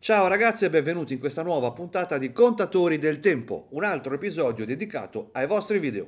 Ciao ragazzi e benvenuti in questa nuova puntata di Contatori del Tempo, un altro episodio dedicato ai vostri video.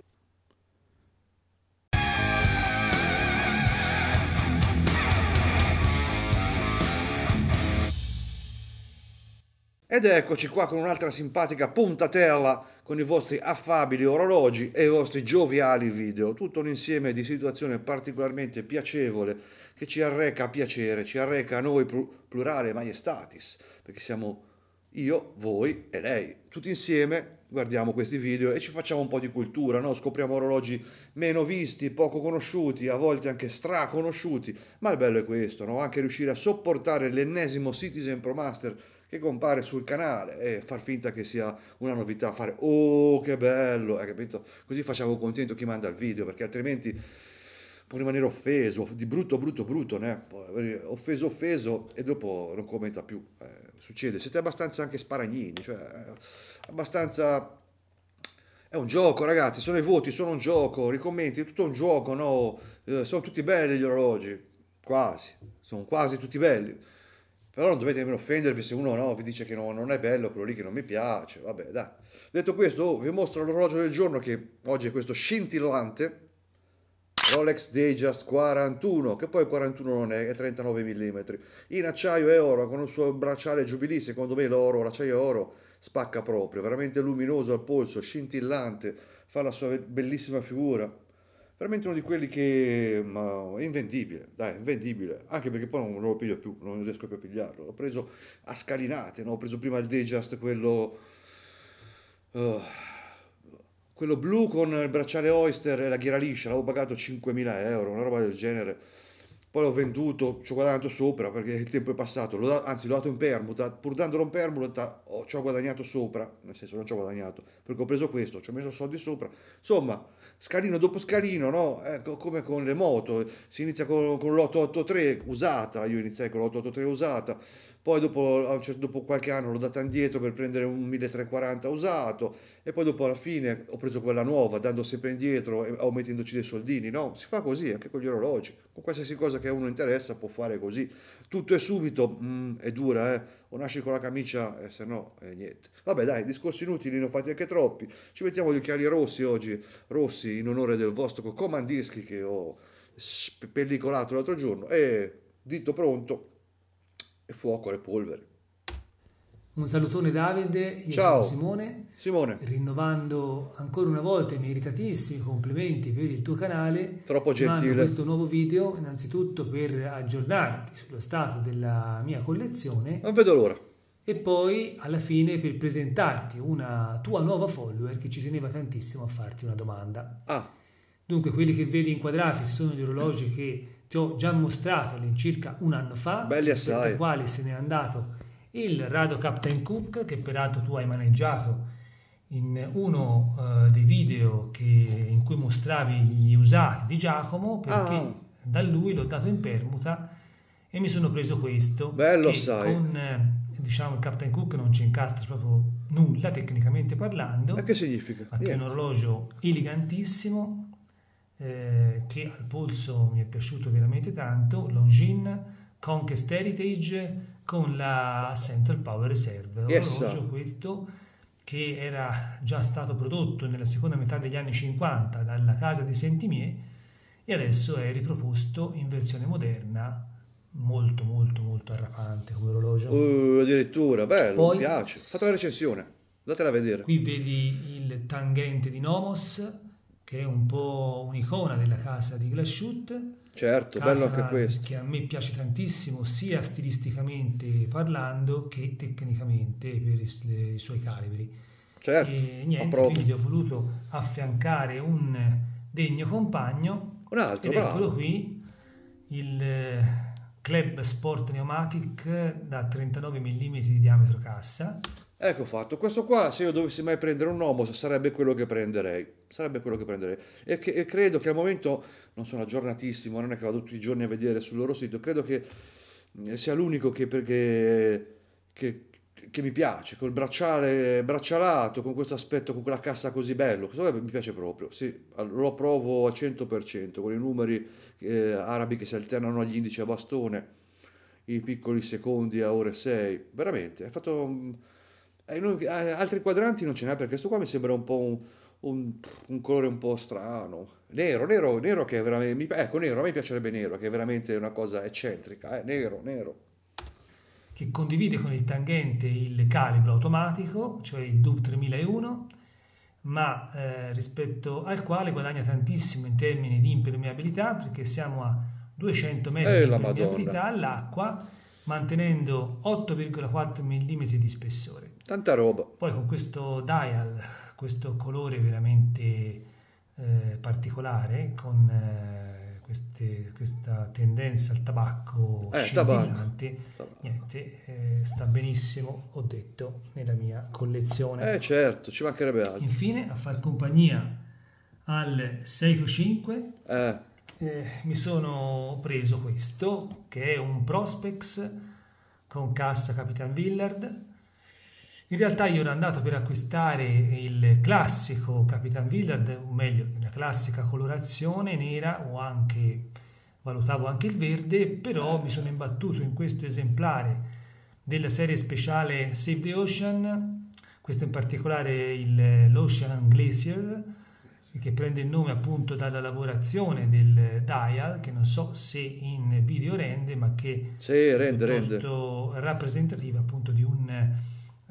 Ed eccoci qua con un'altra simpatica puntatella con i vostri affabili orologi e i vostri gioviali video, tutto un insieme di situazioni particolarmente piacevole che ci arreca piacere, ci arreca a noi plurale maiestatis, perché siamo io, voi e lei. Tutti insieme guardiamo questi video e ci facciamo un po' di cultura, no? scopriamo orologi meno visti, poco conosciuti, a volte anche straconosciuti, ma il bello è questo, no? anche riuscire a sopportare l'ennesimo Citizen Pro Master che compare sul canale e far finta che sia una novità, fare oh che bello, hai eh, capito? Così facciamo contento chi manda il video perché altrimenti può rimanere offeso, di brutto, brutto, brutto, né? offeso, offeso e dopo non commenta più. Eh, succede, siete abbastanza anche sparagnini, cioè eh, abbastanza... È un gioco ragazzi, sono i voti, sono un gioco, i commenti, è tutto un gioco, no? Eh, sono tutti belli gli orologi, quasi, sono quasi tutti belli. Però non dovete nemmeno offendervi se uno no, vi dice che no, non è bello quello lì, che non mi piace, vabbè dai. Detto questo, vi mostro l'orologio del giorno che oggi è questo scintillante, Rolex Datejust 41, che poi 41 non è, è 39 mm, in acciaio e oro, con il suo bracciale Jubilee, secondo me l'oro, l'acciaio e oro spacca proprio, veramente luminoso al polso, scintillante, fa la sua bellissima figura, veramente uno di quelli che ma, è invendibile, dai, invendibile, anche perché poi non, lo piglio più, non riesco più a pigliarlo, l'ho preso a scalinate, no? ho preso prima il Datejust, quello... Uh quello blu con il bracciale oyster e la ghiera liscia, l'avevo pagato 5.000 euro, una roba del genere. Poi l'ho venduto, ci ho guadagnato sopra perché il tempo è passato, l'ho, anzi l'ho dato in permuta, pur dandolo in permuta oh, ci ho guadagnato sopra, nel senso non ci ho guadagnato, perché ho preso questo, ci ho messo soldi sopra. Insomma, scalino dopo scalino, no? Eh, come con le moto, si inizia con, con l'883 usata, io iniziai con l'883 usata, poi dopo, dopo qualche anno l'ho data indietro per prendere un 1340 usato, e poi dopo alla fine ho preso quella nuova, dando sempre indietro e mettendoci dei soldini, no? Si fa così anche con gli orologi, con qualsiasi cosa che a uno interessa può fare così. Tutto è subito, mm, è dura, eh? O nasci con la camicia, eh, se no, eh, niente. Vabbè dai, discorsi inutili, ne ho fatti anche troppi. Ci mettiamo gli occhiali rossi oggi, rossi in onore del vostro comandischi che ho spellicolato l'altro giorno e dito pronto e fuoco alle polveri. Un salutone Davide, io Ciao. sono Simone. Simone. Rinnovando ancora una volta i meritatissimi complimenti per il tuo canale. Troppo gentile. questo nuovo video innanzitutto per aggiornarti sullo stato della mia collezione. Non vedo l'ora. E poi alla fine per presentarti una tua nuova follower che ci teneva tantissimo a farti una domanda. Ah. Dunque quelli che vedi inquadrati sono gli orologi che ti ho già mostrato all'incirca un anno fa. Belli assai. Per i quali se n'è andato il Rado Captain Cook che peraltro tu hai maneggiato in uno uh, dei video che, in cui mostravi gli usati di Giacomo ah. perché ah. da lui l'ho dato in permuta e mi sono preso questo bello sai con eh, diciamo il Captain Cook non ci incastra proprio nulla tecnicamente parlando e che significa? che è un orologio elegantissimo eh, che al polso mi è piaciuto veramente tanto Longines Conquest Heritage con la Central Power Reserve, yes. orologio questo che era già stato prodotto nella seconda metà degli anni 50 dalla casa di Saint-Imier e adesso è riproposto in versione moderna, molto molto molto arrapante come orologio. Uh, addirittura, bello, Poi, mi piace. Fate una recensione, datela a vedere. Qui vedi il tangente di Nomos, che è un po' un'icona della casa di Glashut, Certo, Casa, bello anche questo. Che a me piace tantissimo sia stilisticamente parlando che tecnicamente per i suoi calibri. Certo, e niente, quindi ho voluto affiancare un degno compagno. Un altro, bravo. Eccolo qui, il eh, Club Sport Pneumatic da 39 mm di diametro cassa. Ecco fatto, questo qua se io dovessi mai prendere un nomos sarebbe quello che prenderei, sarebbe quello che prenderei e, che, e credo che al momento, non sono aggiornatissimo, non è che vado tutti i giorni a vedere sul loro sito, credo che eh, sia l'unico che, perché, che, che mi piace, col bracciale braccialato, con questo aspetto, con quella cassa così bello, questo mi piace proprio, sì, lo approvo al 100%, con i numeri eh, arabi che si alternano agli indici a bastone, i piccoli secondi a ore 6, veramente, è fatto eh, eh, altri quadranti non ce n'è perché questo qua mi sembra un po' un, un, un, colore un po' strano. Nero, nero, nero che è veramente... Ecco, nero, a me piacerebbe nero, che è veramente una cosa eccentrica, eh? nero, nero. Che condivide con il tangente il calibro automatico, cioè il DUV 3001, ma eh, rispetto al quale guadagna tantissimo in termini di impermeabilità, perché siamo a 200 metri eh, di impermeabilità all'acqua, mantenendo 8,4 mm di spessore. Tanta roba. Poi con questo dial, questo colore veramente eh, particolare, con eh, queste, questa tendenza al tabacco eh, scintillante, tabacco. niente, eh, sta benissimo, ho detto, nella mia collezione. Eh certo, ci mancherebbe altro. Infine, a far compagnia al Seiko 5, eh. eh, mi sono preso questo, che è un Prospex con cassa Capitan Villard in realtà io ero andato per acquistare il classico Capitan Villard, o meglio, una classica colorazione nera o anche, valutavo anche il verde, però mi sono imbattuto in questo esemplare della serie speciale Save the Ocean, questo in particolare il, l'Ocean Glacier, che prende il nome appunto dalla lavorazione del dial, che non so se in video rende, ma che sì, rende, è rende. rappresentativa appunto di un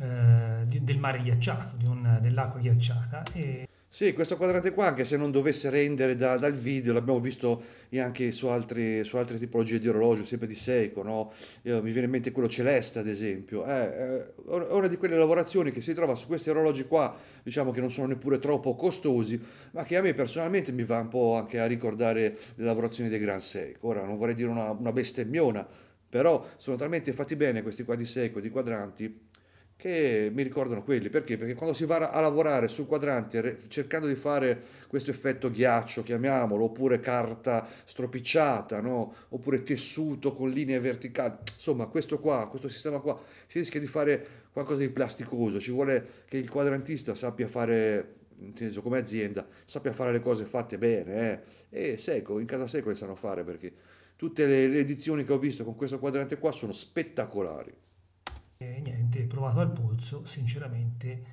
eh, del mare ghiacciato, un, dell'acqua ghiacciata. E... Sì, questo quadrante qua, anche se non dovesse rendere da, dal video, l'abbiamo visto anche su, altri, su, altre tipologie di orologio, sempre di Seiko, no? mi viene in mente quello celeste ad esempio, eh, è eh, una di quelle lavorazioni che si trova su questi orologi qua, diciamo che non sono neppure troppo costosi, ma che a me personalmente mi va un po' anche a ricordare le lavorazioni dei Gran Seiko, ora non vorrei dire una, una bestemmiona, però sono talmente fatti bene questi qua di Seiko, di quadranti, che mi ricordano quelli, perché? Perché quando si va a lavorare sul quadrante cercando di fare questo effetto ghiaccio, chiamiamolo, oppure carta stropicciata, no? oppure tessuto con linee verticali, insomma questo qua, questo sistema qua, si rischia di fare qualcosa di plasticoso, ci vuole che il quadrantista sappia fare inteso come azienda, sappia fare le cose fatte bene eh? e Seco, in casa secco le sanno fare perché tutte le edizioni che ho visto con questo quadrante qua sono spettacolari. E niente, provato al polso, sinceramente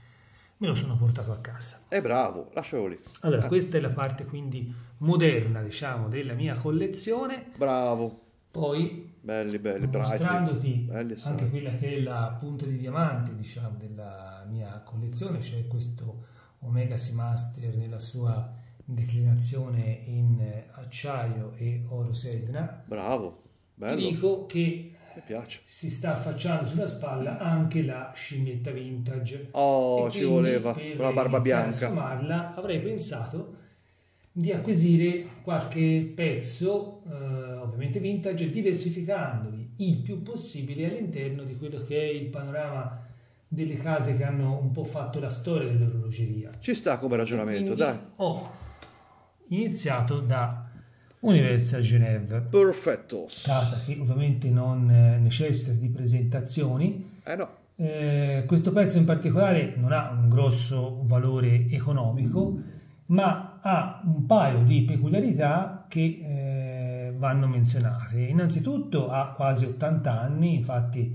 me lo sono portato a casa. E bravo, lascialo lì. Allora, eh. questa è la parte quindi moderna, diciamo, della mia collezione. Bravo. Poi belli, belli, mostrandoti bravi, belli, anche quella che è la punta di diamante, diciamo, della mia collezione, cioè questo Omega Seamaster nella sua declinazione in acciaio e oro sedna. Bravo. Bello. Ti dico che piace. si sta affacciando sulla spalla anche la scimmietta vintage. Oh, ci voleva, con la barba bianca. Per avrei pensato di acquisire qualche pezzo, eh, ovviamente vintage, diversificandovi il più possibile all'interno di quello che è il panorama delle case che hanno un po' fatto la storia dell'orologeria. Ci sta come ragionamento, Quindi dai. Ho iniziato da Universal Genève. Perfetto. Casa che ovviamente non eh, necessita di presentazioni. Eh no. Eh, questo pezzo in particolare non ha un grosso valore economico, ma ha un paio di peculiarità che eh, vanno menzionate. Innanzitutto ha quasi 80 anni, infatti,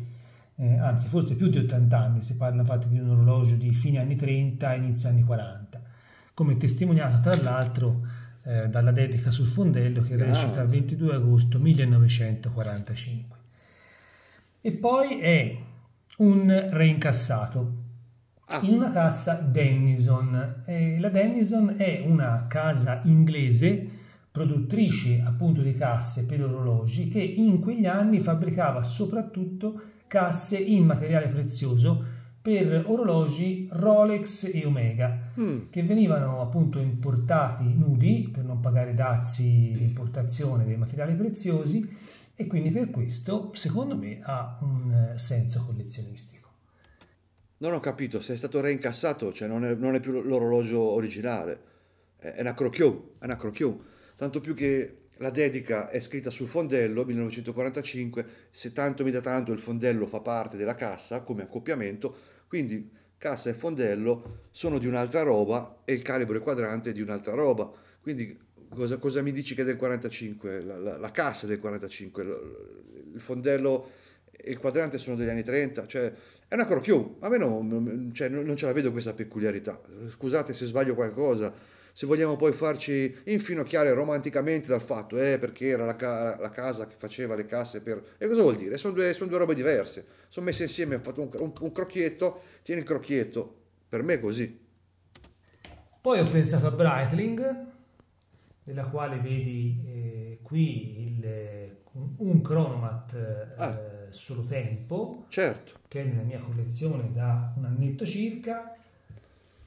eh, anzi forse più di 80 anni, si parla infatti di un orologio di fine anni 30, inizio anni 40, come testimoniato tra l'altro eh, dalla dedica sul fondello che Grazie. recita il 22 agosto 1945. E poi è un reincassato ah. in una cassa Dennison. Eh, la Dennison è una casa inglese produttrice appunto di casse per orologi che in quegli anni fabbricava soprattutto casse in materiale prezioso per orologi Rolex e Omega, mm. che venivano appunto importati nudi per non pagare dazi di importazione dei materiali preziosi e quindi per questo secondo me ha un eh, senso collezionistico. Non ho capito, se è stato reincassato, cioè non è, non è più l'orologio originale, è una crocchio, è una crocchio, tanto più che la dedica è scritta sul fondello 1945, se tanto mi da tanto il fondello fa parte della cassa come accoppiamento, quindi cassa e fondello sono di un'altra roba e il calibro e quadrante è di un'altra roba. Quindi cosa, cosa mi dici che è del 45? La, la, la cassa è del 45, il fondello e il quadrante sono degli anni 30, cioè è una crocchio, a me non, cioè, non ce la vedo questa peculiarità. Scusate se sbaglio qualcosa se vogliamo poi farci infinocchiare romanticamente dal fatto, eh, perché era la, ca- la casa che faceva le casse per... E cosa vuol dire? Sono due, sono due robe diverse. Sono messe insieme, ho fatto un, un, un crocchietto, tieni il crocchietto. Per me è così. Poi ho pensato a Breitling, nella quale vedi eh, qui il, un cronomat eh, ah, solo tempo, certo. che è nella mia collezione da un annetto circa,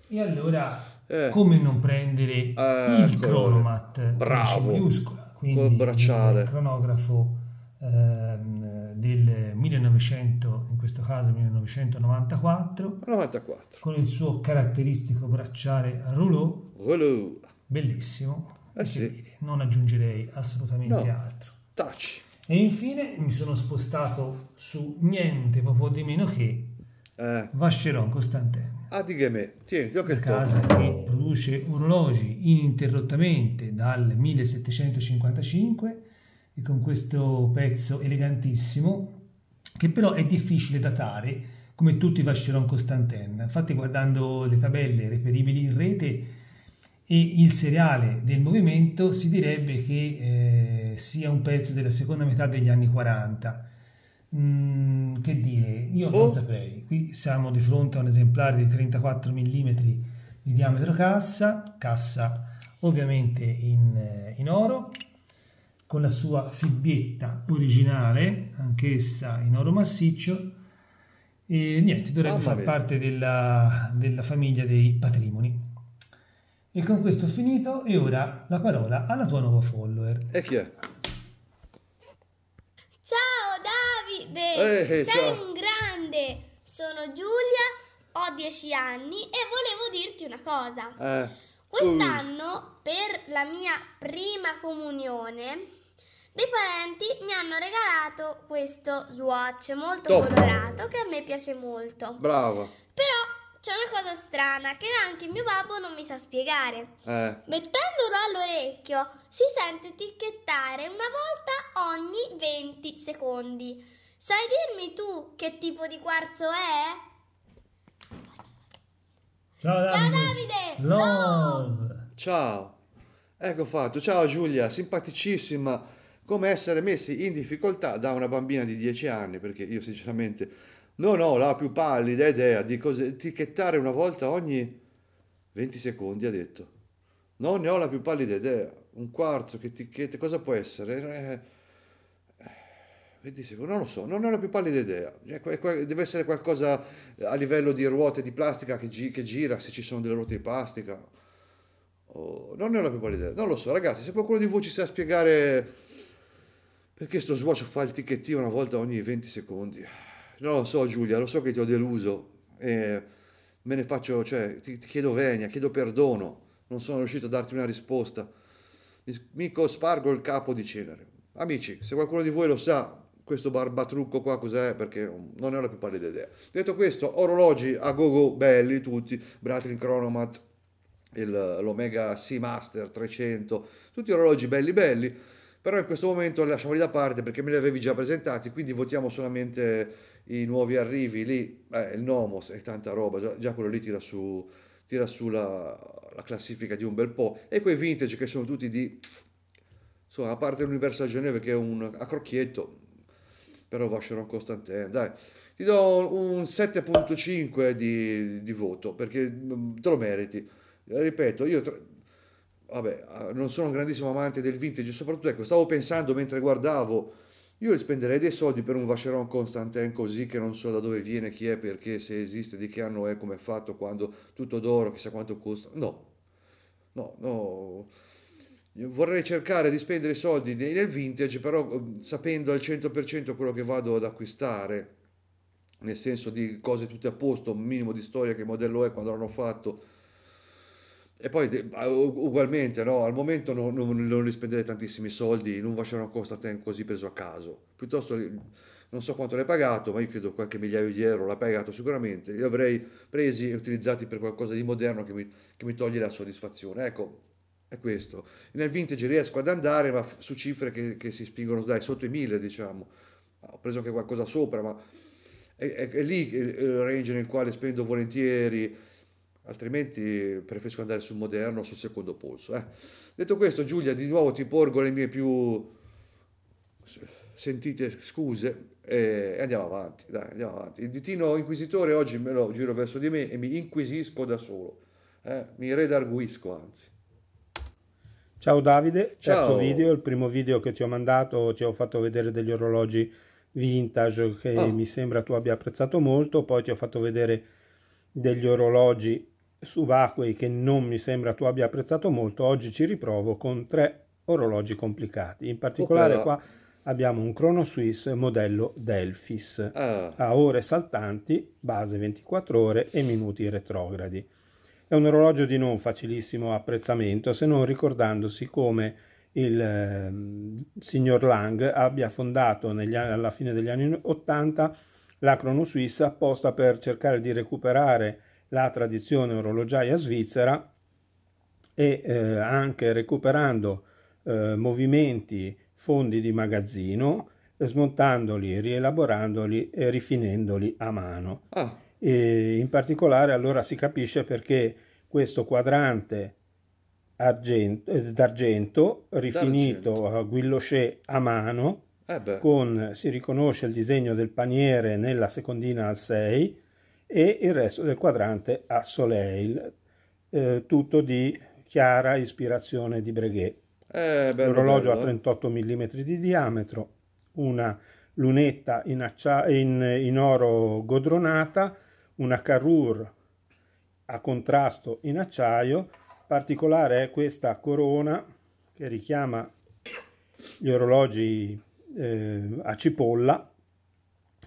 e allora eh. Come non prendere ecco. il eh, cronomat? Bravo. Maiuscola, quindi Col bracciale. Il cronografo ehm, del 1900, in questo caso 1994. 94. Con il suo caratteristico bracciale a rouleau. Bellissimo. Eh sì. Non aggiungerei assolutamente no. altro. Taci. E infine mi sono spostato su niente proprio di meno che eh. Vacheron Constantin. Ah, digame, tieni, ti ho che casa che produce orologi ininterrottamente dal 1755 e con questo pezzo elegantissimo che però è difficile datare come tutti i Vacheron Constantin. Infatti guardando le tabelle reperibili in rete e il seriale del movimento si direbbe che eh, sia un pezzo della seconda metà degli anni 40 Mm, che dire, io oh. non saprei. Qui siamo di fronte a un esemplare di 34 mm di diametro cassa, cassa ovviamente in, eh, in oro, con la sua fibbietta originale, anch'essa in oro massiccio, e niente, dovrebbe ah, far parte della, della famiglia dei patrimoni. E con questo ho finito e ora la parola alla tua nuova follower. E chi è? vive! Eh, eh, Sei ciao. un grande! Sono Giulia, ho dieci anni e volevo dirti una cosa. Eh. Quest'anno, uh. per la mia prima comunione, dei parenti mi hanno regalato questo swatch molto Top. colorato che a me piace molto. Bravo! Però c'è una cosa strana che anche mio babbo non mi sa spiegare. Eh. Mettendolo all'orecchio si sente etichettare una volta ogni 20 secondi. Sai dirmi tu che tipo di quarzo è? Ciao Davide! Ciao Davide! Love! Ciao! Ecco fatto, ciao Giulia, simpaticissima. Come essere messi in difficoltà da una bambina di 10 anni, perché io sinceramente non ho la più pallida idea di cosa etichettare una volta ogni 20 secondi, ha detto. Non ne ho la più pallida idea. Un quarzo che etichette, cosa può essere? Eh, e 20 non lo so, non ho la più pallida idea. Deve essere qualcosa eh, a livello di ruote di plastica che, gi- che gira, se ci sono delle ruote di plastica. Oh, non ne ho la più pallida idea. Non lo so, ragazzi, se qualcuno di voi ci sa spiegare perché sto swatch fa il ticchettino una volta ogni 20 secondi. Non lo so, Giulia, lo so che ti ho deluso. E me ne faccio, cioè, ti, ti chiedo venia, chiedo perdono. Non sono riuscito a darti una risposta. Mi spargo il capo di cenere. Amici, se qualcuno di voi lo sa, questo barbatrucco qua cos'è perché non ne ho la più pallida idea. Detto questo, orologi a go go belli tutti, Bratlin Chronomat, il, l'Omega Seamaster 300, tutti orologi belli belli, però in questo momento lasciamoli da parte perché me li avevi già presentati, quindi votiamo solamente i nuovi arrivi lì, eh, il Nomos e tanta roba, già, già, quello lì tira su, tira su la, la, classifica di un bel po', e quei vintage che sono tutti di... Insomma, a parte l'Universal Geneve che è un a crocchietto, però Vacheron Constantin, dai, ti do un 7.5 di, di, voto perché mm, te lo meriti. Ripeto, io tra... vabbè, ah, non sono un grandissimo amante del vintage, soprattutto ecco, stavo pensando mentre guardavo, io spenderei dei soldi per un Vacheron Constantin così che non so da dove viene, chi è, perché, se esiste, di che anno è, come è fatto, quando, tutto d'oro, chissà quanto costa. No, no, no vorrei cercare di spendere i soldi nel vintage, però ehm, sapendo al 100% quello che vado ad acquistare, nel senso di cose tutte a posto, un minimo di storia che modello è, quando l'hanno fatto. E poi ugualmente, no, al momento non, non, non li spenderei tantissimi soldi in un vasciano costa tempo così preso a caso. Piuttosto non so quanto l'hai pagato, ma io credo qualche migliaio di euro l'ha pagato sicuramente, li avrei presi e utilizzati per qualcosa di moderno che mi, che mi toglie la soddisfazione. Ecco, è questo. Nel vintage riesco ad andare, ma su cifre che, che si spingono dai, sotto i 1000, diciamo. Ho preso anche qualcosa sopra, ma è, è, è lì il range nel quale spendo volentieri, altrimenti preferisco andare sul moderno, sul secondo polso. Eh. Detto questo, Giulia, di nuovo ti porgo le mie più sentite scuse e andiamo avanti, dai, andiamo avanti. Il ditino inquisitore oggi me lo giro verso di me e mi inquisisco da solo, eh? mi redarguisco anzi. Ciao Davide, Ciao. terzo video, il primo video che ti ho mandato ti ho fatto vedere degli orologi vintage che oh. mi sembra tu abbia apprezzato molto, poi ti ho fatto vedere degli orologi subacquei che non mi sembra tu abbia apprezzato molto, oggi ci riprovo con tre orologi complicati, in particolare oh, qua abbiamo un Chrono Swiss modello Delphis ah. a ore saltanti, base 24 ore e minuti retrogradi. È un orologio di non facilissimo apprezzamento, se non ricordandosi come il eh, signor Lang abbia fondato anni, alla fine degli anni 80 la Crono Suisse apposta per cercare di recuperare la tradizione orologiaia svizzera e eh, anche recuperando eh, movimenti, fondi di magazzino, smontandoli, rielaborandoli e rifinendoli a mano. Ah. E in particolare allora si capisce perché questo quadrante argento, eh, d'argento rifinito d'argento. a guilloché a mano eh con, si riconosce il disegno del paniere nella secondina al 6 e il resto del quadrante a Soleil, eh, tutto di chiara ispirazione di Breguet. Eh, bello, L'orologio bello, a 38 mm di diametro, una lunetta in, accia- in, in oro godronata una carrure a contrasto in acciaio, particolare è questa corona che richiama gli orologi eh, a cipolla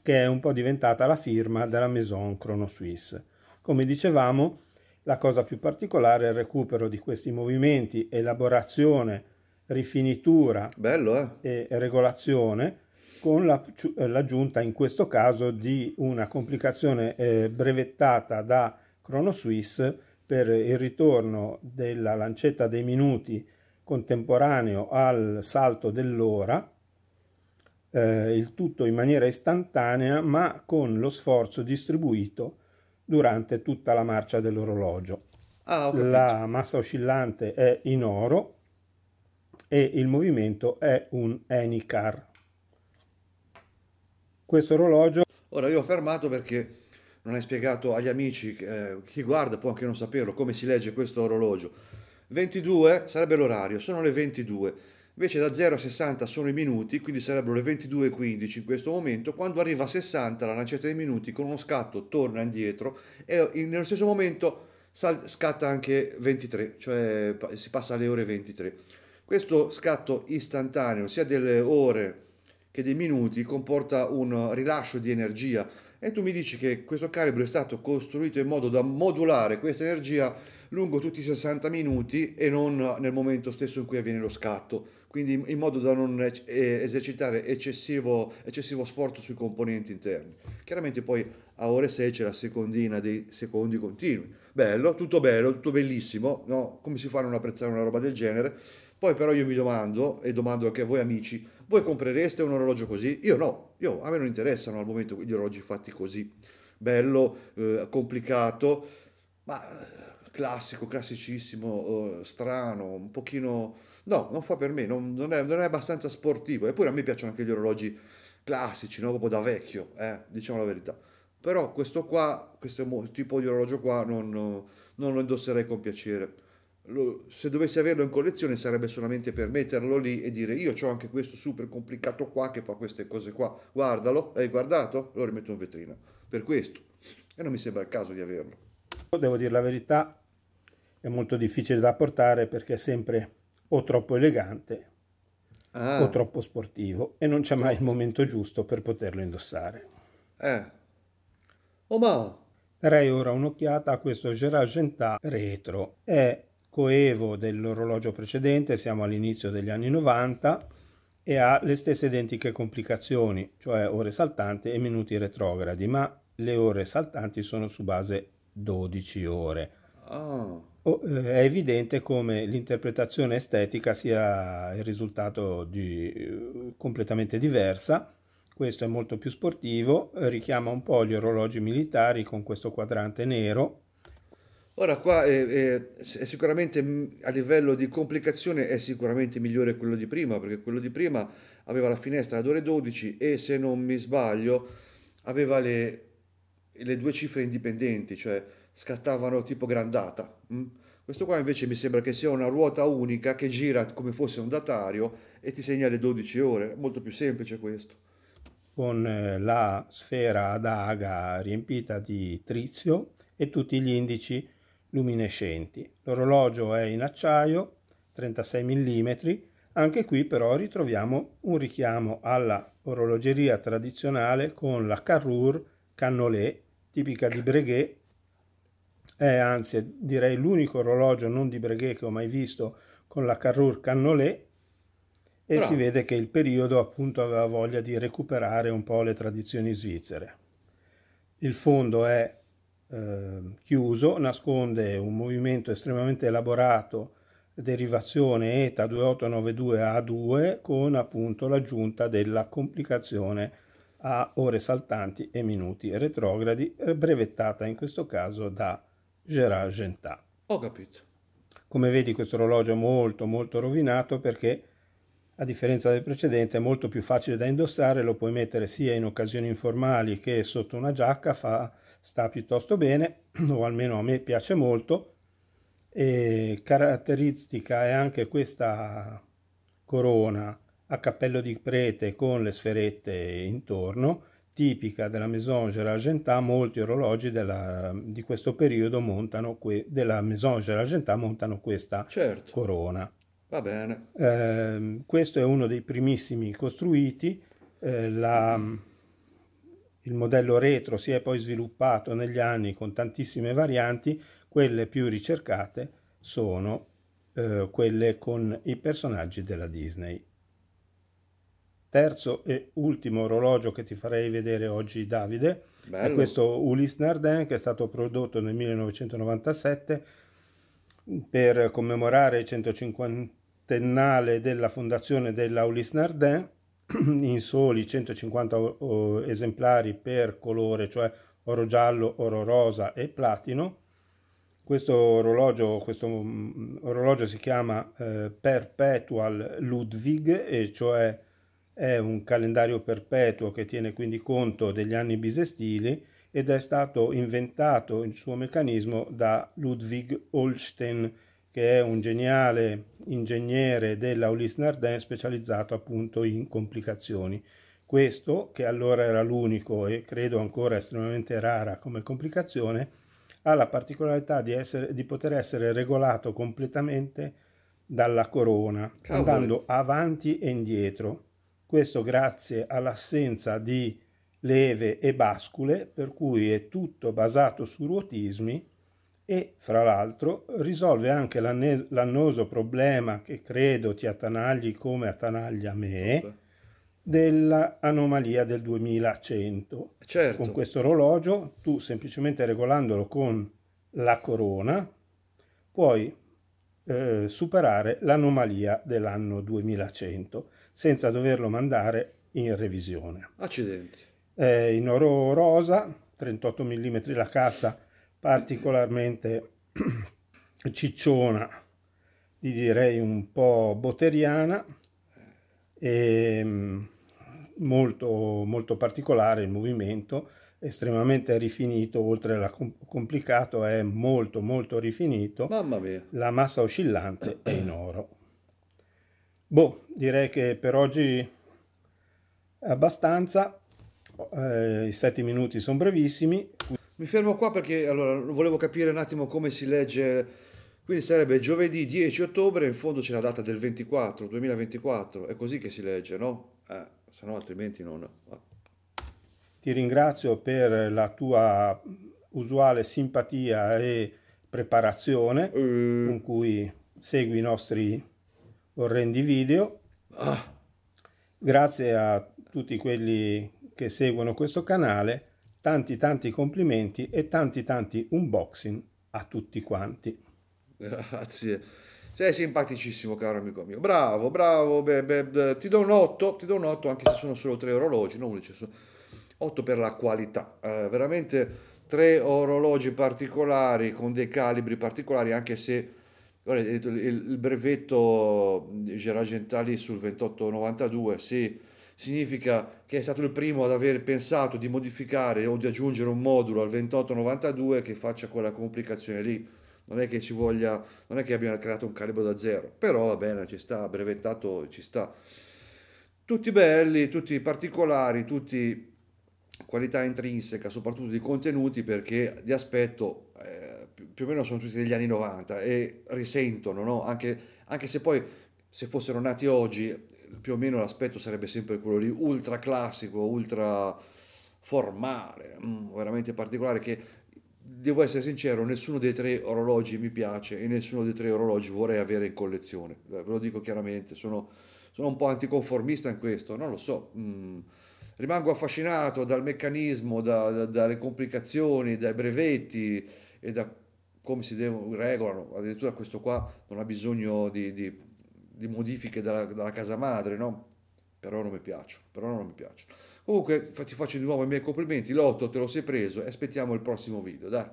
che è un po' diventata la firma della Maison Chrono Suisse. Come dicevamo, la cosa più particolare è il recupero di questi movimenti, elaborazione, rifinitura Bello, eh? e regolazione con la, eh, l'aggiunta in questo caso di una complicazione eh, brevettata da Chrono Suisse per il ritorno della lancetta dei minuti contemporaneo al salto dell'ora, eh, il tutto in maniera istantanea ma con lo sforzo distribuito durante tutta la marcia dell'orologio. Ah, la massa oscillante è in oro e il movimento è un Enicar questo orologio. Ora io ho fermato perché non hai spiegato agli amici, eh, chi guarda può anche non saperlo, come si legge questo orologio. 22 sarebbe l'orario, sono le 22. Invece da 0 a 60 sono i minuti, quindi sarebbero le 22.15 in questo momento. Quando arriva a 60 la lancetta dei minuti con uno scatto torna indietro e nello stesso momento sal- scatta anche 23, cioè si passa alle ore 23. Questo scatto istantaneo sia delle ore che dei minuti comporta un rilascio di energia e tu mi dici che questo calibro è stato costruito in modo da modulare questa energia lungo tutti i 60 minuti e non nel momento stesso in cui avviene lo scatto, quindi in modo da non eh, esercitare eccessivo, eccessivo sforzo sui componenti interni. Chiaramente poi a ore 6 c'è la secondina dei secondi continui. Bello, tutto bello, tutto bellissimo, no? come si fa a non apprezzare una roba del genere? Poi però io mi domando, e domando anche a voi amici, voi comprereste un orologio così? Io no, io, a me non interessano al momento gli orologi fatti così, bello, eh, complicato, ma eh, classico, classicissimo, eh, strano, un pochino... No, non fa per me, non, non, è, non è abbastanza sportivo. Eppure a me piacciono anche gli orologi classici, no? proprio da vecchio, eh? diciamo la verità. Però questo qua, questo tipo di orologio qua, non, non lo indosserei con piacere se dovessi averlo in collezione sarebbe solamente per metterlo lì e dire io ho anche questo super complicato qua che fa queste cose qua, guardalo, hai guardato? Lo rimetto in vetrina, per questo. E non mi sembra il caso di averlo. Devo dire la verità, è molto difficile da portare perché è sempre o troppo elegante ah. o troppo sportivo e non c'è mai il certo. momento giusto per poterlo indossare. Eh. Oh ma... Darei ora un'occhiata a questo Gerard Gentà retro. È coevo dell'orologio precedente, siamo all'inizio degli anni 90, e ha le stesse identiche complicazioni, cioè ore saltanti e minuti retrogradi, ma le ore saltanti sono su base 12 ore. Ah. Eh, è evidente come l'interpretazione estetica sia il risultato di, completamente diversa. Questo è molto più sportivo, richiama un po' gli orologi militari con questo quadrante nero Ora qua è, eh, è, eh, è, sicuramente mm, a livello di complicazione è sicuramente migliore quello di prima perché quello di prima aveva la finestra ad ore 12 e se non mi sbaglio aveva le, le due cifre indipendenti, cioè scattavano tipo grandata. Mm. Questo qua invece mi sembra che sia una ruota unica che gira come fosse un datario e ti segna le 12 ore, molto più semplice questo. Con eh, la sfera ad aga riempita di trizio e tutti gli indici luminescenti. L'orologio è in acciaio, 36 mm, anche qui però ritroviamo un richiamo alla orologeria tradizionale con la Carrure Cannolé, tipica di Breguet, è anzi direi l'unico orologio non di Breguet che ho mai visto con la Carrure Cannolé e però... si vede che il periodo appunto aveva voglia di recuperare un po' le tradizioni svizzere. Il fondo è eh, chiuso, nasconde un movimento estremamente elaborato derivazione ETA 2892A2 con appunto l'aggiunta della complicazione a ore saltanti e minuti retrogradi eh, brevettata in questo caso da Gérard Gentat. Ho capito. Come vedi questo orologio è molto molto rovinato perché a differenza del precedente è molto più facile da indossare, lo puoi mettere sia in occasioni informali che sotto una giacca, fa sta piuttosto bene, o almeno a me piace molto, e caratteristica è anche questa corona a cappello di prete con le sferette intorno, tipica della Maison Gérard molti orologi della, di questo periodo montano que, della Maison Gérard montano questa certo. corona. Va bene. Eh, questo è uno dei primissimi costruiti, eh, la, il modello retro si è poi sviluppato negli anni con tantissime varianti, quelle più ricercate sono eh, quelle con i personaggi della Disney. Terzo e ultimo orologio che ti farei vedere oggi Davide Bello. è questo Ulysse Nardin che è stato prodotto nel 1997 per commemorare il 150 della fondazione della Ulysse Nardin in soli 150 esemplari per colore, cioè oro giallo, oro rosa e platino. Questo orologio, questo mm, mm, orologio si chiama eh, Perpetual Ludwig, e cioè è un calendario perpetuo che tiene quindi conto degli anni bisestili ed è stato inventato il suo meccanismo da Ludwig Holstein, che è un geniale ingegnere della Ulysse Nardin specializzato appunto in complicazioni. Questo, che allora era l'unico e credo ancora estremamente rara come complicazione, ha la particolarità di, essere, di poter essere regolato completamente dalla corona, Cavolo. andando avanti e indietro. Questo grazie all'assenza di leve e bascule, per cui è tutto basato su ruotismi e fra l'altro risolve anche l'annoso problema che credo ti attanagli come attanaglia me dell'anomalia del 2100. Certo. Con questo orologio tu semplicemente regolandolo con la corona puoi eh, superare l'anomalia dell'anno 2100 senza doverlo mandare in revisione. Accidenti. Eh, in oro rosa, 38 mm la cassa particolarmente cicciona, gli direi un po' botteriana, e mm, molto, molto particolare il movimento, estremamente rifinito, oltre alla complicato è molto molto rifinito. Mamma mia! La massa oscillante è in oro. Boh, direi che per oggi è abbastanza, eh, i sette minuti sono brevissimi, mi fermo qua perché allora, volevo capire un attimo come si legge. Quindi sarebbe giovedì 10 ottobre, in fondo c'è la data del 24, 2024, è così che si legge, no? Eh, se no altrimenti non... Ti ringrazio per la tua usuale simpatia e preparazione eh. con cui segui i nostri orrendi video. Ah. Grazie a tutti quelli che seguono questo canale tanti tanti complimenti e tanti tanti unboxing a tutti quanti. Grazie. Sei simpaticissimo, caro amico mio. Bravo, bravo. Beh, beh, ti do un 8, ti do un 8 anche se sono solo tre orologi, non 11, sono 8 per la qualità. Eh, veramente tre orologi particolari con dei calibri particolari, anche se guarda, il, il brevetto di Gerard Gentali sul 2892, sì, significa che è stato il primo ad aver pensato di modificare o di aggiungere un modulo al 2892 che faccia quella complicazione lì. Non è che ci voglia, non è che abbiano creato un calibro da zero, però va bene, ci sta, brevettato ci sta. Tutti belli, tutti particolari, tutti qualità intrinseca, soprattutto di contenuti, perché di aspetto eh, più o meno sono tutti degli anni 90 e risentono, no? anche, anche se poi se fossero nati oggi più o meno l'aspetto sarebbe sempre quello lì, ultra classico, ultra formale, mm, veramente particolare, che devo essere sincero, nessuno dei tre orologi mi piace e nessuno dei tre orologi vorrei avere in collezione, ve lo dico chiaramente, sono, sono un po' anticonformista in questo, non lo so. Mm. rimango affascinato dal meccanismo, da, da, dalle complicazioni, dai brevetti e da come si devono, regolano. Addirittura questo qua non ha bisogno di, di di modifiche della, dalla casa madre, no? Però non mi piacciono, però non mi piacciono. Comunque ti faccio di nuovo i miei complimenti, Lotto te lo sei preso e aspettiamo il prossimo video, dai.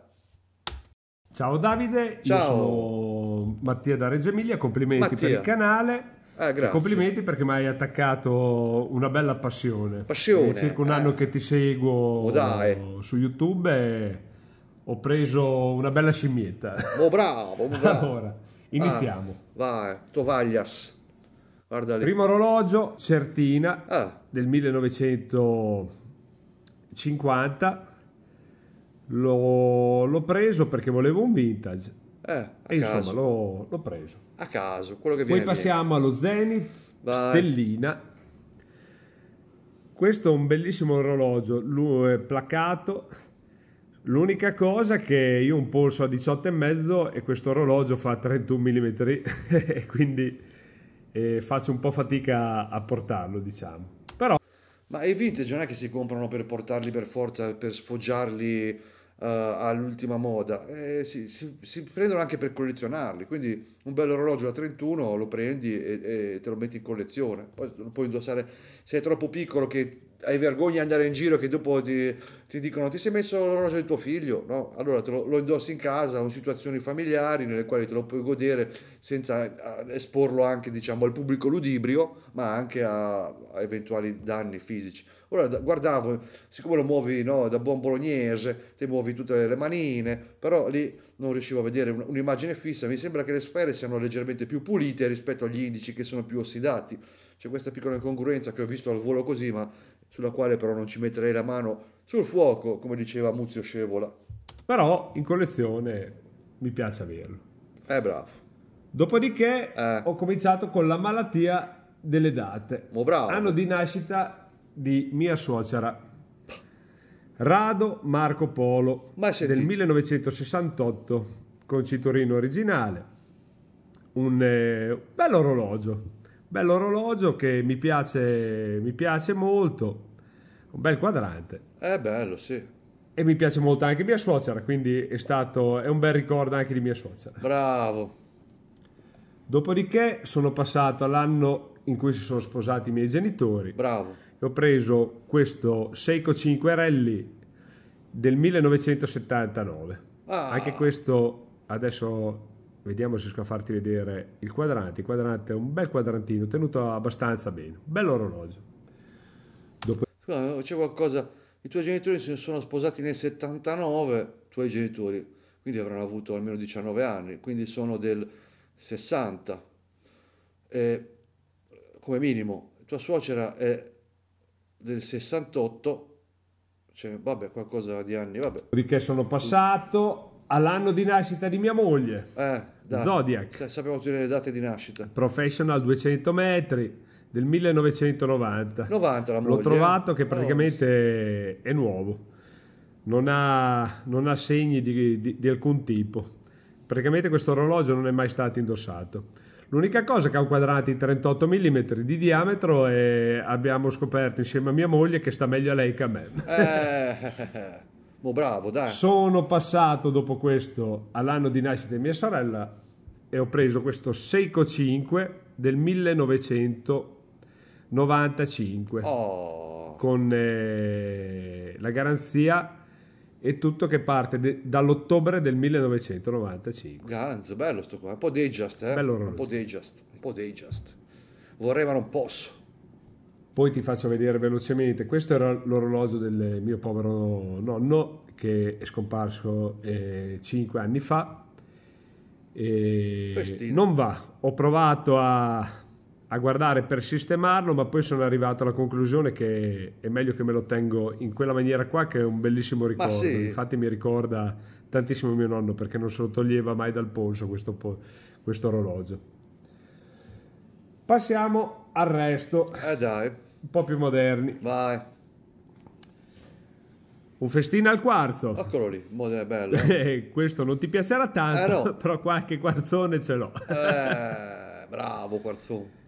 Ciao Davide, Ciao. Mattia da Reggio Emilia, complimenti Mattia. per il canale. Eh, Complimenti perché mi hai attaccato una bella passione. Passione. È circa un eh. anno che ti seguo oh, su YouTube e ho preso una bella scimmietta. Oh, bravo, oh, bravo. allora, iniziamo. Ah va, Tovaglias. Guarda lì. Primo orologio, Certina, ah. del 1950. L'ho, l'ho, preso perché volevo un vintage. Eh, e caso. insomma l'ho, l'ho, preso. A caso, quello che viene. Poi passiamo allo Zenith, Vai. Stellina. Questo è un bellissimo orologio, lui è eh, placato L'unica cosa che io un polso a 18,5 e questo orologio fa 31 mm e quindi eh, faccio un po' fatica a portarlo, diciamo. Però... Ma i vintage non è che si comprano per portarli per forza, per sfoggiarli uh, all'ultima moda, eh, si, si, si, prendono anche per collezionarli, quindi un bel orologio da 31 lo prendi e, e te lo metti in collezione, poi lo puoi indossare, se è troppo piccolo che hai vergogna di andare in giro che dopo ti, ti dicono ti sei messo l'orologio di tuo figlio, no? Allora lo, lo, indossi in casa, in situazioni familiari nelle quali te lo puoi godere senza esporlo anche diciamo, al pubblico ludibrio, ma anche a, a eventuali danni fisici. Ora guardavo, siccome lo muovi no, da buon bolognese, ti muovi tutte le manine, però lì non riuscivo a vedere un'immagine fissa, mi sembra che le sfere siano leggermente più pulite rispetto agli indici che sono più ossidati. C'è questa piccola incongruenza che ho visto al volo così, ma sulla quale però non ci metterei la mano sul fuoco, come diceva Muzio Scevola. Però in collezione mi piace averlo. Eh, bravo. Dopodiché eh. ho cominciato con la malattia delle date. Oh, bravo. Anno di nascita di mia suocera. Rado Marco Polo del 1968, con cinturino originale. Un eh, bello orologio bello orologio che mi piace, mi piace molto, un bel quadrante. È eh, bello, sì. E mi piace molto anche mia suocera, quindi è stato è un bel ricordo anche di mia suocera. Bravo. Dopodiché sono passato all'anno in cui si sono sposati i miei genitori. Bravo. E ho preso questo Seiko 5 Rally del 1979. Ah. Anche questo adesso Vediamo se riesco a farti vedere il quadrante. Il quadrante è un bel quadrantino, tenuto abbastanza bene. Bello orologio. Dopo... Scusa, c'è qualcosa... I tuoi genitori si sono sposati nel 79, i tuoi genitori, quindi avranno avuto almeno 19 anni, quindi sono del 60. E, come minimo, tua suocera è del 68, cioè vabbè, qualcosa di anni, vabbè. Perché sono passato all'anno di nascita di mia moglie. Eh, dai. Zodiac. S- sappiamo tutte le date di nascita. Professional 200 metri del 1990. 90 la moglie. L'ho trovato che praticamente no. è nuovo. Non ha, non ha segni di, di, di alcun tipo. Praticamente questo orologio non è mai stato indossato. L'unica cosa che ha un quadrato di 38 mm di diametro e abbiamo scoperto insieme a mia moglie che sta meglio a lei che a me. Eh. Oh, bravo, dai. Sono passato dopo questo all'anno di nascita di mia sorella e ho preso questo Seiko 5 del 1995 oh. con eh, la garanzia e tutto che parte de- dall'ottobre del 1995. Ganzo, bello sto qua, un po' digest, eh? Bello un po' digest, un po' digest. ma non posso. Poi ti faccio vedere velocemente, questo era l'orologio del mio povero nonno che è scomparso eh, 5 anni fa. E non va, ho provato a, a, guardare per sistemarlo, ma poi sono arrivato alla conclusione che è meglio che me lo tengo in quella maniera qua, che è un bellissimo ricordo. Sì. Infatti mi ricorda tantissimo mio nonno perché non se lo toglieva mai dal polso questo, questo orologio. Passiamo al resto. Eh dai un po' più moderni. Vai. Un festino al quarzo. Eccolo lì, è bello. Eh, questo non ti piacerà tanto, eh no. però qualche quarzone ce l'ho. Eh, bravo quarzone.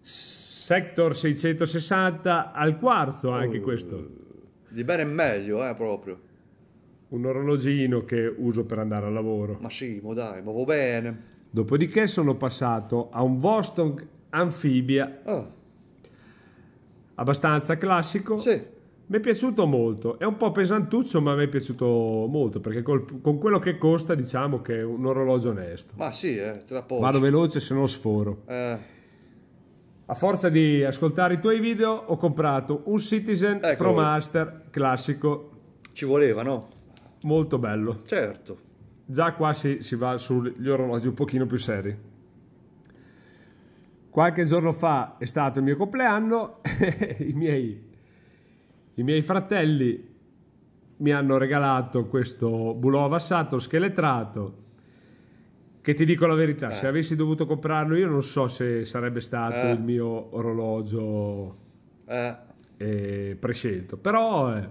Sector 660 al quarzo anche uh, questo. Di bene e meglio, eh, proprio. Un orologino che uso per andare al lavoro. Ma sì, ma dai, ma va bene. Dopodiché sono passato a un Boston Amphibia. Oh ah abbastanza classico. Sì. Mi è piaciuto molto, è un po' pesantuccio, ma mi è piaciuto molto perché col, con quello che costa, diciamo che è un orologio onesto. Ma sì, eh, te la posso. Vado veloce, se no sforo. Eh. A forza di ascoltare i tuoi video, ho comprato un Citizen ecco. Pro Master classico. Ci voleva, no? Molto bello. Certo. Già qua si, si va sugli orologi un pochino più seri. Qualche giorno fa è stato il mio compleanno, i, miei, i miei fratelli mi hanno regalato questo bulò avanzato scheletrato che ti dico la verità, eh. se avessi dovuto comprarlo io non so se sarebbe stato eh. il mio orologio eh. eh prescelto, però è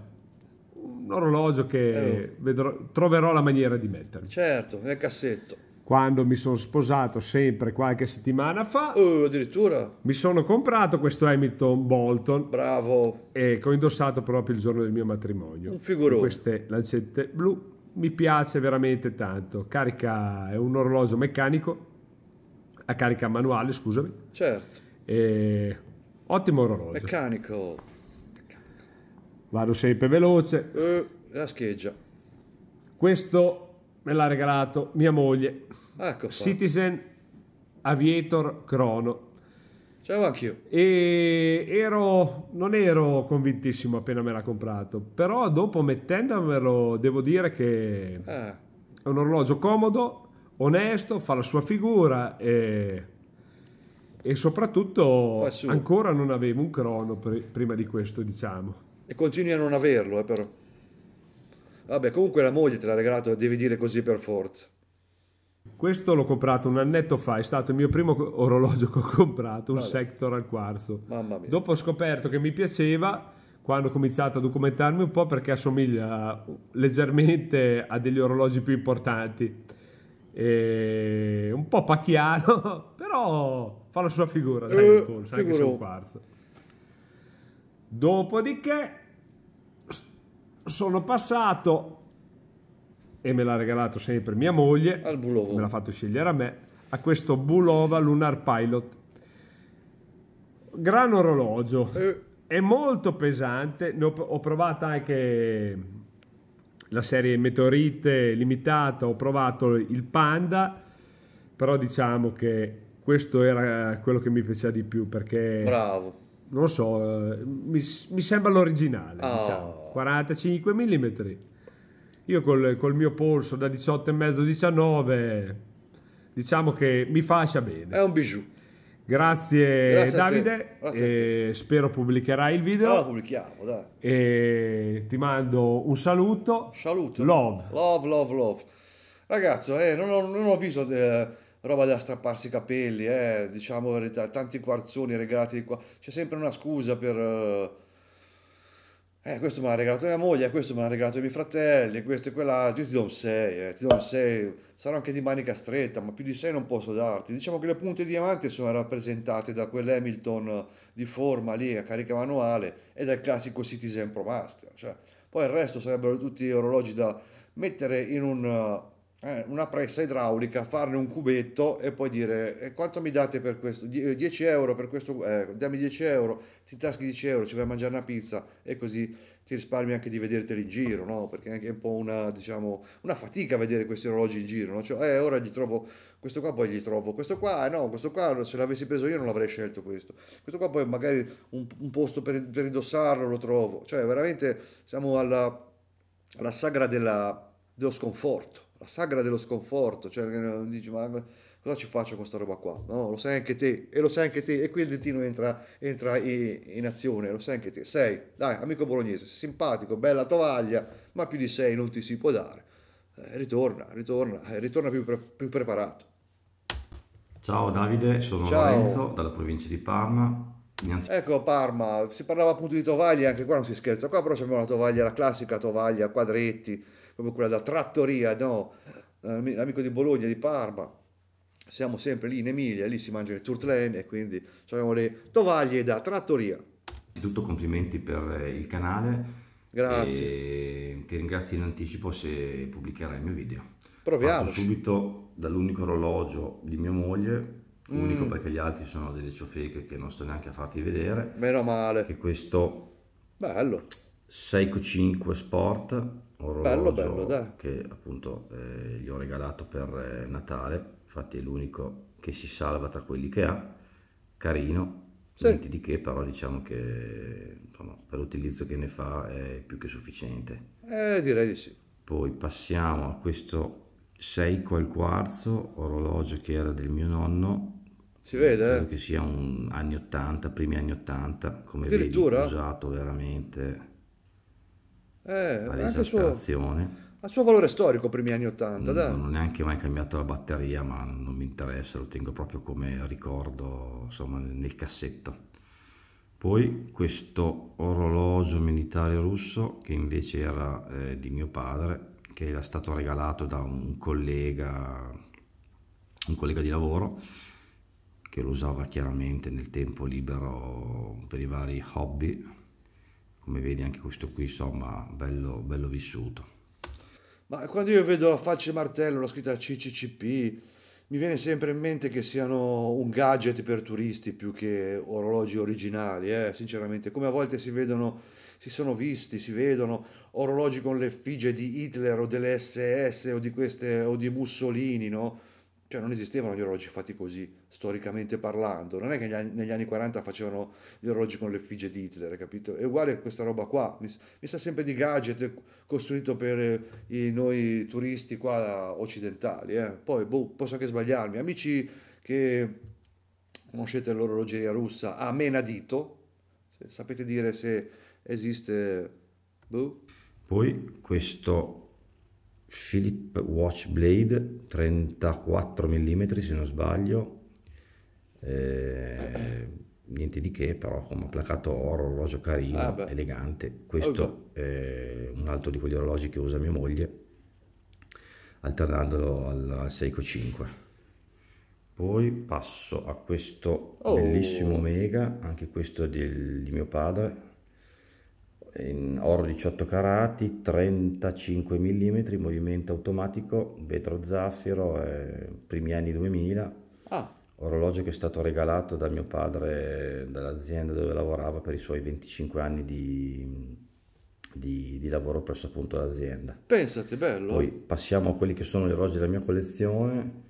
un orologio che eh. vedrò, troverò la maniera di metterlo. Certo, nel cassetto quando mi sono sposato sempre qualche settimana fa. Oh, addirittura. Mi sono comprato questo Hamilton Bolton. Bravo. E che ho indossato proprio il giorno del mio matrimonio. Un figurone. Queste lancette blu mi piace veramente tanto. Carica è un orologio meccanico a carica manuale, scusami. Certo. E, ottimo orologio. Meccanico. Vado sempre veloce. Eh, la scheggia. Questo Me l'ha regalato mia moglie. Ecco Citizen Aviator Crono. Ciao anch'io. E ero, non ero convintissimo appena me l'ha comprato, però dopo mettendomelo devo dire che ah. è un orologio comodo, onesto, fa la sua figura e, e soprattutto ancora non avevo un crono pr- prima di questo, diciamo. E continui a non averlo, eh, però. Vabbè, comunque la moglie te l'ha regalato, devi dire così per forza. Questo l'ho comprato un annetto fa, è stato il mio primo orologio che ho comprato, un Vabbè. Sector al quarzo. Mamma mia. Dopo ho scoperto che mi piaceva, quando ho cominciato a documentarmi un po' perché assomiglia leggermente a degli orologi più importanti. E un po' pacchiano, però fa la sua figura, dai, uh, eh, il polso, anche se è un quarzo. Dopodiché sono passato e me l'ha regalato sempre mia moglie, al Bulova. me l'ha fatto scegliere a me, a questo Bulova Lunar Pilot. Gran orologio, eh. è molto pesante, ho, ho provato anche la serie Meteorite limitata, ho provato il Panda, però diciamo che questo era quello che mi piaceva di più perché... Bravo non so, eh, mi, mi sembra l'originale, oh. diciamo, 45 mm. Io col, col mio polso da 18,5-19, diciamo che mi fascia bene. È un bijou. Grazie, Grazie Davide, Grazie spero pubblicherai il video. Allora pubblichiamo, dai. E ti mando un saluto. Saluto. Love. Love, love, love. Ragazzo, eh, non, ho, non ho visto... Eh roba da strapparsi i capelli, eh, diciamo la verità, tanti quarzoni regalati di qua, c'è sempre una scusa per... Eh, eh questo me l'ha regalato mia moglie, eh, questo me l'ha regalato i miei fratelli, questo e quell'altro, io ti do un 6, eh, ti do un 6, sarò anche di manica stretta, ma più di 6 non posso darti. Diciamo che le punte di diamante sono rappresentate da quell'Hamilton di forma lì a carica manuale e dal classico Citizen Pro Master, cioè, poi il resto sarebbero tutti orologi da mettere in un eh, una pressa idraulica, farne un cubetto e poi dire eh, quanto mi date per questo? 10 eh, euro per questo, eh, dammi 10 euro, ti taschi 10 euro, ci vai a mangiare una pizza e così ti risparmi anche di vederteli in giro, no? perché è anche un po' una, diciamo, una fatica vedere questi orologi in giro, no? cioè eh, ora gli trovo questo qua, poi gli trovo questo qua, eh no, questo qua se l'avessi preso io non l'avrei scelto questo, questo qua poi magari un, un posto per, per, indossarlo lo trovo, cioè veramente siamo alla, alla sagra della, dello sconforto la sagra dello sconforto, cioè dici ma cosa ci faccio con questa roba qua? No, lo sai anche te, e lo sai anche te, e qui il dentino entra, entra in, in, azione, lo sai anche te, sei, dai, amico bolognese, simpatico, bella tovaglia, ma più di sei non ti si può dare, eh, ritorna, ritorna, eh, ritorna più, pre- più, preparato. Ciao Davide, sono Ciao. Lorenzo dalla provincia di Parma. Innanzi... Ecco Parma, si parlava appunto di tovaglie, anche qua non si scherza, qua però c'è una tovaglia, la classica tovaglia, quadretti, come quella da Trattoria, no? l'amico di Bologna, di Parma, siamo sempre lì in Emilia, lì si mangiano i turtlene, quindi abbiamo le tovaglie da Trattoria. Innanzitutto complimenti per eh, il canale. Grazie. E ti ringrazio in anticipo se pubblicherai il mio video. Proviamo. subito dall'unico orologio di mia moglie, mm. unico perché gli altri sono delle ciofeche che non sto neanche a farti vedere. Meno male. Che questo... Bello. 6 5 Sport orologio bello, bello, dai. che appunto eh, gli ho regalato per eh, Natale, infatti è l'unico che si salva tra quelli che ha, carino, sì. niente di che, però diciamo che insomma, per l'utilizzo che ne fa è più che sufficiente. Eh, direi di sì. Poi passiamo a questo Seiko al quarzo, orologio che era del mio nonno. Si vede? Credo eh? che sia un anni 80, primi anni 80, come vedi, usato veramente eh, anche suo, suo valore storico, primi anni 80, dai. Non ho neanche mai cambiato la batteria, ma non mi interessa, lo tengo proprio come ricordo, insomma, nel cassetto. Poi questo orologio militare russo, che invece era eh, di mio padre, che era stato regalato da un collega, un collega di lavoro, che lo usava chiaramente nel tempo libero per i vari hobby, come vedi anche questo qui insomma bello, bello vissuto ma quando io vedo la faccia di martello la scritta CCCP mi viene sempre in mente che siano un gadget per turisti più che orologi originali, eh, sinceramente, come a volte si vedono, si sono visti, si vedono orologi con l'effigie di Hitler o delle SS o di queste o di Mussolini, no? Cioè non esistevano gli orologi fatti così, storicamente parlando. Non è che negli anni, negli anni 40 facevano gli orologi con l'effigie di Hitler, capito? È uguale a questa roba qua. Mi, mi sa sempre di gadget costruito per eh, i, noi turisti qua occidentali. Eh. Poi, boh, posso anche sbagliarmi. Amici che conoscete l'orologeria russa a menadito, sapete dire se esiste... Boh. Poi questo Philip Watchblade 34 mm se non sbaglio eh, niente di che però come placato oro orologio carino ah, elegante questo è okay. eh, un altro di quegli orologi che usa mia moglie alternandolo al, Seiko 5 poi passo a questo oh. bellissimo Omega anche questo del, di mio padre in oro 18 carati, 35 mm, movimento automatico, vetro zaffiro, eh, primi anni 2000. Ah. Orologio che è stato regalato da mio padre dall'azienda dove lavorava per i suoi 25 anni di, di, di lavoro presso appunto l'azienda. Pensate, bello. Poi passiamo a quelli che sono gli orologi della mia collezione.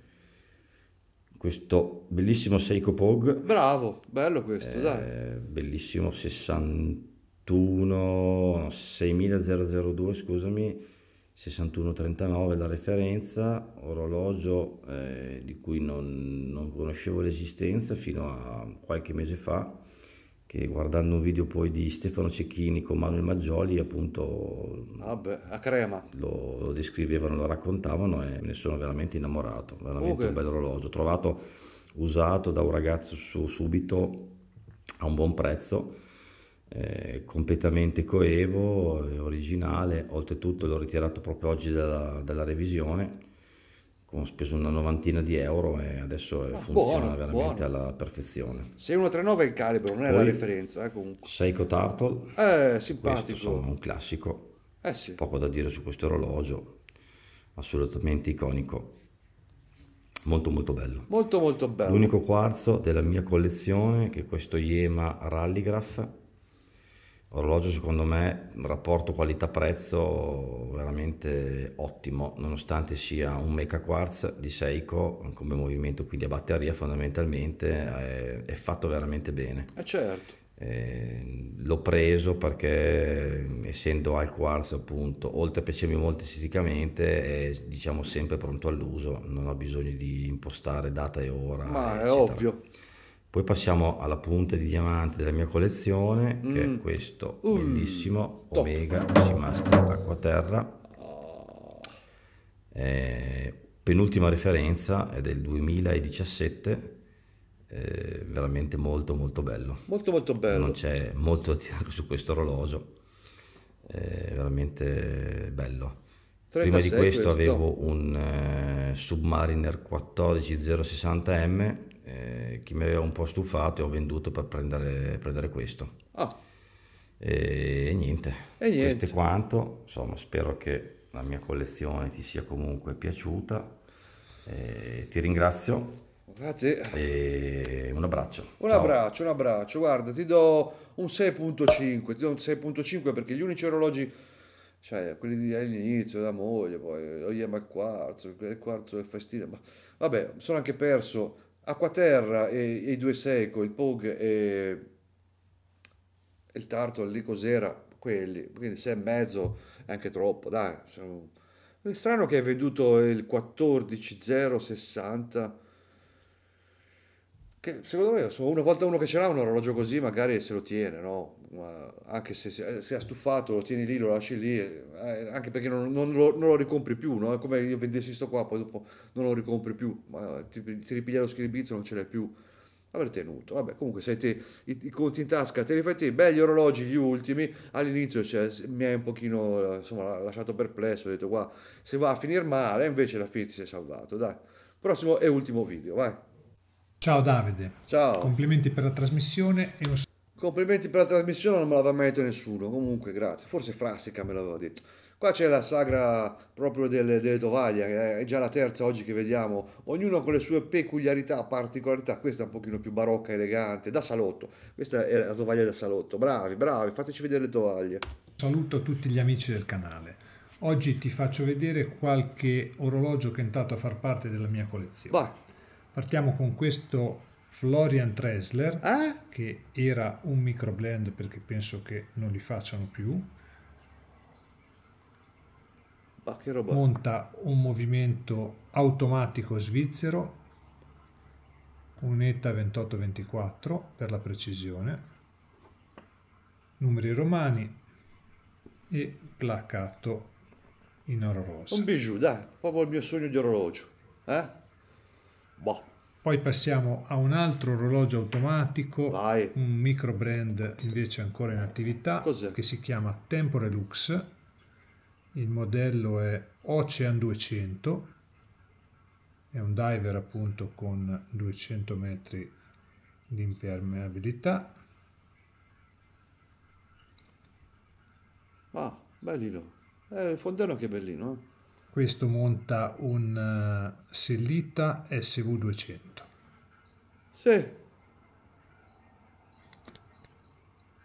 Questo bellissimo Seiko Pog. Bravo, bello questo, eh, dai. Bellissimo 60 61 no, 6002 scusami 6139 la referenza orologio eh, di cui non, non conoscevo l'esistenza fino a qualche mese fa che guardando un video poi di Stefano Cecchini con Manuel Maggioli appunto Vabbè, a crema. Lo, lo descrivevano, lo raccontavano e ne sono veramente innamorato, veramente okay. un bel orologio, trovato usato da un ragazzo su, subito a un buon prezzo eh, completamente coevo, originale, oltretutto l'ho ritirato proprio oggi dalla, dalla revisione, ho speso una novantina di euro e adesso ah, funziona buono, veramente buono. alla perfezione. 6139 è il calibro, non è la referenza eh, comunque. Seiko Tartle eh, simpatico. Questo un classico, eh, sì. poco da dire su questo orologio, assolutamente iconico. Molto molto bello. Molto molto bello. L'unico quarzo della mia collezione che è questo Yema Rallygraph Orologio secondo me, rapporto qualità-prezzo veramente ottimo, nonostante sia un Mecha Quartz di Seiko come movimento, quindi a batteria fondamentalmente è, è fatto veramente bene. Eh certo. Eh, l'ho preso perché essendo al quarzo appunto, oltre a piacermi molto esteticamente, è diciamo sempre pronto all'uso, non ho bisogno di impostare data e ora. Ma eccetera. è ovvio. Poi passiamo alla punta di diamante della mia collezione, che è mm. questo uh, bellissimo top. Omega Seamaster Acqua Terra. Eh, penultima referenza è del 2017, eh, veramente molto molto bello. Molto molto bello. Non c'è molto tirare su questo orologio, è veramente bello. 36, Prima di questo, questo. avevo un eh, Submariner 14060M eh, che mi aveva un po' stufato e ho venduto per prendere, prendere questo. Ah. E, e, niente. e niente, questo è quanto, insomma spero che la mia collezione ti sia comunque piaciuta, eh, ti ringrazio. Grazie. E un abbraccio. Un Ciao. abbraccio, un abbraccio. Guarda, ti do un 6.5, ti do un 6.5 perché gli unici orologi cioè quelli di all'inizio, la moglie, poi oh yeah, ma il quarzo, il quarzo è fastino, ma vabbè, sono anche perso Acquaterra e, e i due Seco, il Pog e, il Tartol, lì cos'era? Quelli, quindi sei e mezzo è anche troppo, dai. Sono... È strano che hai venduto il 14060 che secondo me una volta uno che ce l'ha un orologio così magari se lo tiene, no? anche se, se eh, è stufato lo tieni lì, lo lasci lì, eh, eh, anche perché non, non, lo, non, lo, ricompri più, no? come io vendessi sto qua, poi dopo non lo ricompri più, ma ti, ti ripiglia lo schiribizzo, non ce l'hai più, avrei tenuto, vabbè comunque se te, i, i, conti in tasca te li fai te, beh gli orologi gli ultimi, all'inizio cioè, mi hai un pochino eh, insomma, lasciato perplesso, ho detto qua se va a finire male, invece la fine ti sei salvato, dai, prossimo e ultimo video, vai. Ciao Davide, Ciao. complimenti per la trasmissione e un Complimenti per la trasmissione, non me l'aveva mai detto nessuno. Comunque, grazie. Forse Frassica me l'aveva detto. Qua c'è la sagra proprio delle, delle, tovaglie, eh, è già la terza oggi che vediamo, ognuno con le sue peculiarità, particolarità, questa è un pochino più barocca, elegante, da salotto, questa è la tovaglia da salotto, bravi, bravi, fateci vedere le tovaglie. Saluto tutti gli amici del canale, oggi ti faccio vedere qualche orologio che è entrato a far parte della mia collezione. Vai. Partiamo con questo Florian Tresler, ah? che era un microblend perché penso che non li facciano più. Che roba. Monta un movimento automatico svizzero, un'ETA 2824 per la precisione, numeri romani e placcato in oro rosso. Un bijou, dai, proprio il mio sogno di orologio. Eh? Boh. Poi passiamo a un altro orologio automatico, Vai. un micro brand invece ancora in attività, che si chiama Temporelux. Il modello è Ocean 200, è un diver appunto con 200 metri di impermeabilità. Ah, bellino. È eh, il fondello che è bellino. Eh questo monta un eh, Sellita SV200. Sì.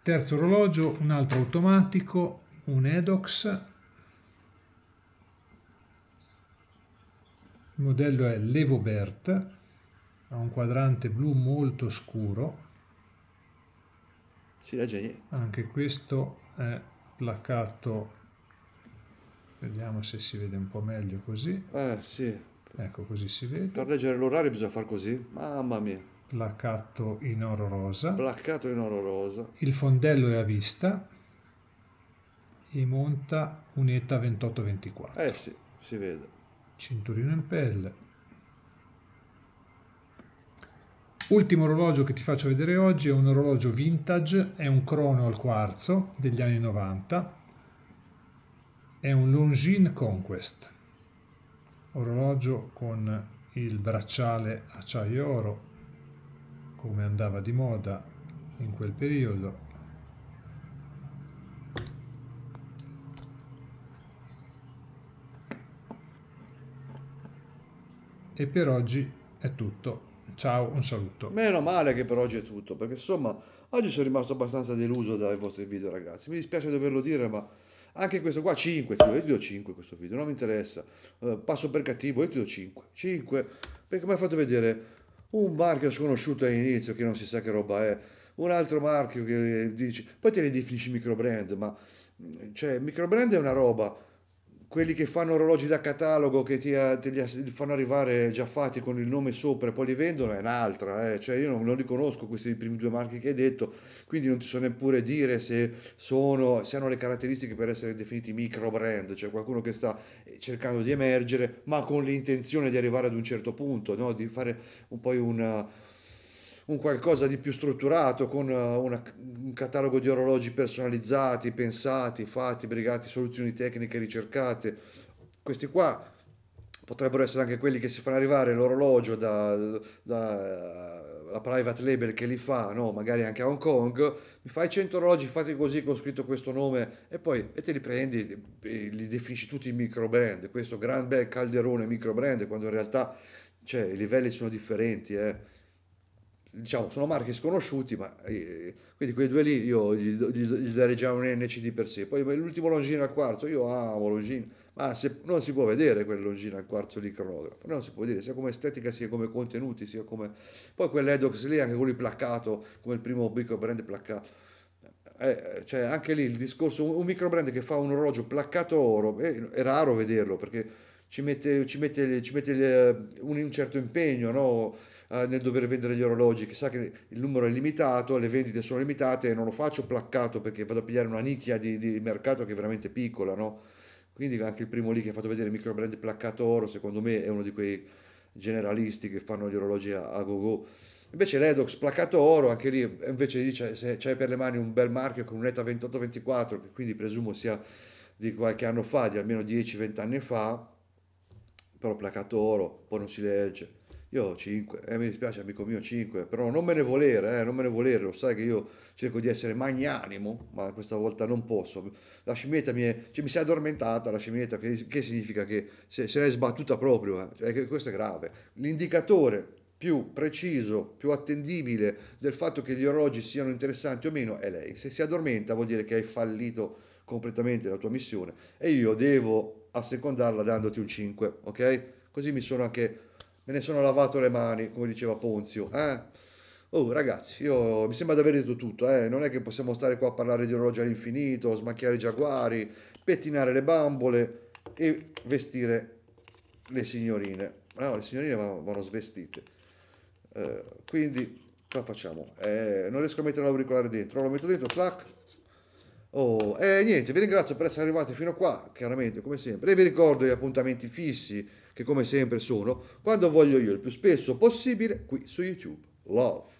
Terzo orologio, un altro automatico, un Edox. Il modello è Levobert, ha un quadrante blu molto scuro. Si legge niente. Anche questo è placcato Vediamo se si vede un po' meglio così. Eh, sì. Ecco, così si vede. Per leggere l'orario bisogna far così. Mamma mia. Placcato in oro rosa. Placcato in oro rosa. Il fondello è a vista e monta un'ETA 2824. Eh sì, si vede. Cinturino in pelle. Ultimo orologio che ti faccio vedere oggi è un orologio vintage, è un crono al quarzo degli anni 90 è un Longines Conquest, orologio con il bracciale acciaio oro, come andava di moda in quel periodo. E per oggi è tutto. Ciao, un saluto. Meno male che per oggi è tutto, perché insomma oggi sono rimasto abbastanza deluso dai vostri video ragazzi. Mi dispiace doverlo dire, ma anche questo qua 5, io ti do 5 questo video, non mi interessa. Uh, passo per cattivo, io ti do 5. 5, perché mi ha fatto vedere un marchio sconosciuto all'inizio che non si sa che roba è, un altro marchio che dici, poi te ne definisci micro brand ma cioè micro brand è una roba quelli che fanno orologi da catalogo che ti, eh, te li fanno arrivare già fatti con il nome sopra e poi li vendono è un'altra, eh. cioè io non, non, li conosco questi primi due marchi che hai detto, quindi non ti so neppure dire se, sono, se hanno le caratteristiche per essere definiti micro brand, cioè qualcuno che sta eh, cercando di emergere ma con l'intenzione di arrivare ad un certo punto, no? di fare un po' una un qualcosa di più strutturato con eh, una, un catalogo di orologi personalizzati, pensati, fatti, brigati, soluzioni tecniche ricercate. Questi qua potrebbero essere anche quelli che si fanno arrivare l'orologio dalla da, private label che li fa, no? magari anche a Hong Kong, mi fai 100 orologi fatti così con scritto questo nome e poi e te li prendi e li definisci tutti micro brand, questo gran bel calderone micro brand quando in realtà cioè, i livelli sono differenti. Eh diciamo, sono marchi sconosciuti, ma eh, quindi quei due lì io gli, gli, gli darei già un NCD per sé. Poi l'ultimo Longines al quarzo, io amo Longines, ma se, non si può vedere quel Longines al quarzo lì cronografo, non si può vedere sia come estetica sia come contenuti, sia come... Poi quell'Edox lì, anche quello placcato, come il primo micro brand placcato. Eh, eh, cioè anche lì il discorso, un micro che fa un orologio placcato oro, eh, è raro vederlo perché ci mette, ci mette, ci mette eh, un, un certo impegno, no? Eh, nel dover vendere gli orologi, che sa che il numero è limitato, le vendite sono limitate e non lo faccio placcato perché vado a pigliare una nicchia di, di mercato che è veramente piccola, no? Quindi anche il primo lì che ha fatto vedere micro brand placcato oro, secondo me è uno di quei generalisti che fanno gli orologi a, a go go. Invece l'Edox placcato oro, anche lì invece lì c'è, se c'è per le mani un bel marchio con un'ETA 2824, che quindi presumo sia di qualche anno fa, di almeno 10-20 anni fa, però placcato oro, poi non si legge. Io ho 5, eh, mi dispiace amico mio 5, però non me ne volere, eh, non me ne volere, lo sai che io cerco di essere magnanimo, ma questa volta non posso. La scimmietta mi, è, cioè, mi si è addormentata, la scimmietta, che, che significa che se, se l'è sbattuta proprio, eh, cioè, questo è grave. L'indicatore più preciso, più attendibile del fatto che gli orologi siano interessanti o meno è lei. Se si addormenta vuol dire che hai fallito completamente la tua missione e io devo assecondarla dandoti un 5, ok? Così mi sono anche me ne sono lavato le mani, come diceva Ponzio. Eh? Oh ragazzi, io, mi sembra di aver detto tutto, eh? non è che possiamo stare qua a parlare di orologi all'infinito, smacchiare i giaguari, pettinare le bambole e vestire le signorine. No, le signorine vanno, svestite. Eh, quindi cosa facciamo? Eh, non riesco a mettere l'auricolare dentro, lo metto dentro, clac, Oh, e eh, niente, vi ringrazio per essere arrivati fino a qua, chiaramente, come sempre. E vi ricordo gli appuntamenti fissi che come sempre sono, quando voglio io, il più spesso possibile, qui su YouTube. Love.